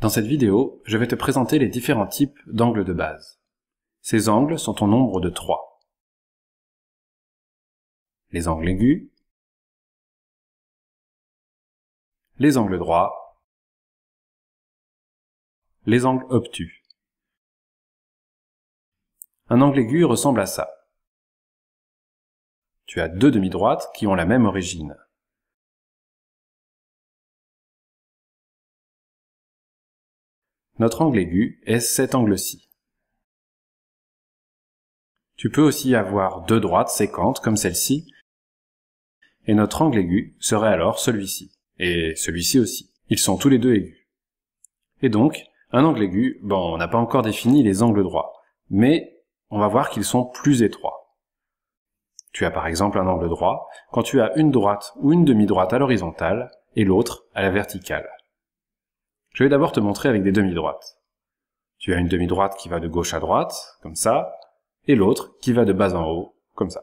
Dans cette vidéo, je vais te présenter les différents types d'angles de base. Ces angles sont en nombre de trois. Les angles aigus, les angles droits, les angles obtus. Un angle aigu ressemble à ça. Tu as deux demi-droites qui ont la même origine. Notre angle aigu est cet angle-ci. Tu peux aussi avoir deux droites séquentes comme celle-ci, et notre angle aigu serait alors celui-ci, et celui-ci aussi. Ils sont tous les deux aigus. Et donc, un angle aigu, bon, on n'a pas encore défini les angles droits, mais on va voir qu'ils sont plus étroits. Tu as par exemple un angle droit quand tu as une droite ou une demi-droite à l'horizontale et l'autre à la verticale. Je vais d'abord te montrer avec des demi-droites. Tu as une demi-droite qui va de gauche à droite, comme ça, et l'autre qui va de bas en haut, comme ça.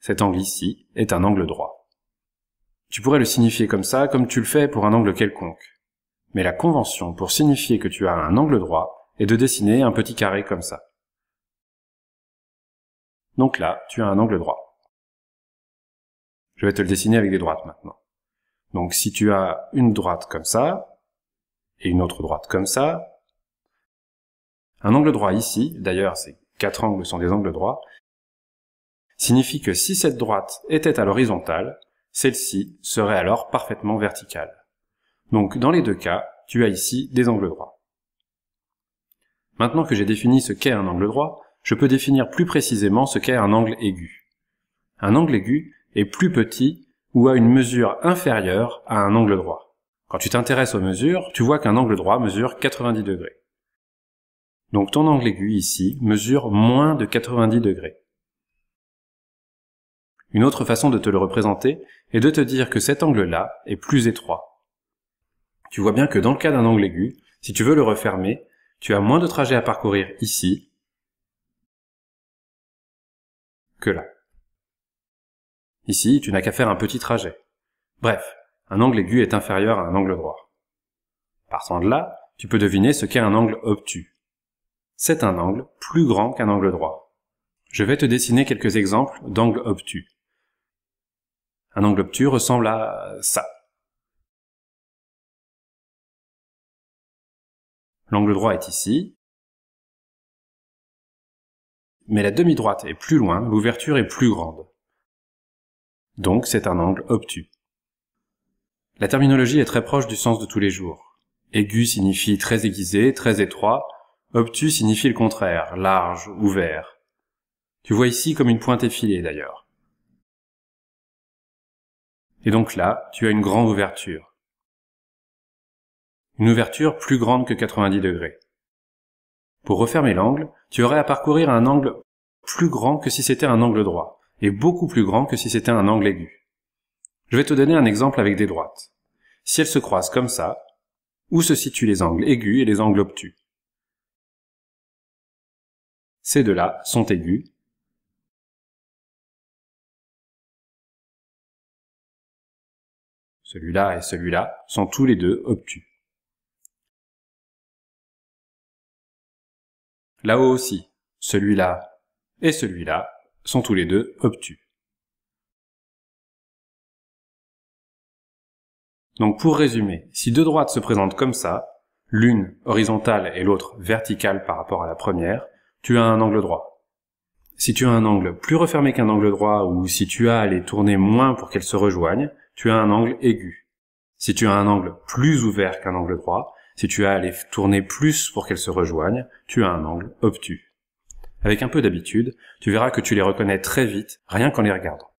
Cet angle ici est un angle droit. Tu pourrais le signifier comme ça, comme tu le fais pour un angle quelconque. Mais la convention pour signifier que tu as un angle droit est de dessiner un petit carré comme ça. Donc là, tu as un angle droit. Je vais te le dessiner avec des droites maintenant. Donc si tu as une droite comme ça, et une autre droite comme ça. Un angle droit ici, d'ailleurs ces quatre angles sont des angles droits, signifie que si cette droite était à l'horizontale, celle-ci serait alors parfaitement verticale. Donc dans les deux cas, tu as ici des angles droits. Maintenant que j'ai défini ce qu'est un angle droit, je peux définir plus précisément ce qu'est un angle aigu. Un angle aigu est plus petit ou a une mesure inférieure à un angle droit. Quand tu t'intéresses aux mesures, tu vois qu'un angle droit mesure 90 degrés. Donc ton angle aigu ici mesure moins de 90 degrés. Une autre façon de te le représenter est de te dire que cet angle-là est plus étroit. Tu vois bien que dans le cas d'un angle aigu, si tu veux le refermer, tu as moins de trajet à parcourir ici que là. Ici, tu n'as qu'à faire un petit trajet. Bref, un angle aigu est inférieur à un angle droit. Partant de là, tu peux deviner ce qu'est un angle obtus. C'est un angle plus grand qu'un angle droit. Je vais te dessiner quelques exemples d'angles obtus. Un angle obtus ressemble à ça. L'angle droit est ici, mais la demi-droite est plus loin, l'ouverture est plus grande. Donc c'est un angle obtus. La terminologie est très proche du sens de tous les jours. Aigu signifie très aiguisé, très étroit, obtus signifie le contraire, large, ouvert. Tu vois ici comme une pointe effilée d'ailleurs. Et donc là, tu as une grande ouverture. Une ouverture plus grande que 90 degrés. Pour refermer l'angle, tu aurais à parcourir un angle plus grand que si c'était un angle droit, et beaucoup plus grand que si c'était un angle aigu. Je vais te donner un exemple avec des droites. Si elles se croisent comme ça, où se situent les angles aigus et les angles obtus Ces deux-là sont aigus. Celui-là et celui-là sont tous les deux obtus. Là-haut aussi, celui-là et celui-là sont tous les deux obtus. Donc pour résumer, si deux droites se présentent comme ça, l'une horizontale et l'autre verticale par rapport à la première, tu as un angle droit. Si tu as un angle plus refermé qu'un angle droit ou si tu as à les tourner moins pour qu'elles se rejoignent, tu as un angle aigu. Si tu as un angle plus ouvert qu'un angle droit, si tu as à les tourner plus pour qu'elles se rejoignent, tu as un angle obtus. Avec un peu d'habitude, tu verras que tu les reconnais très vite, rien qu'en les regardant.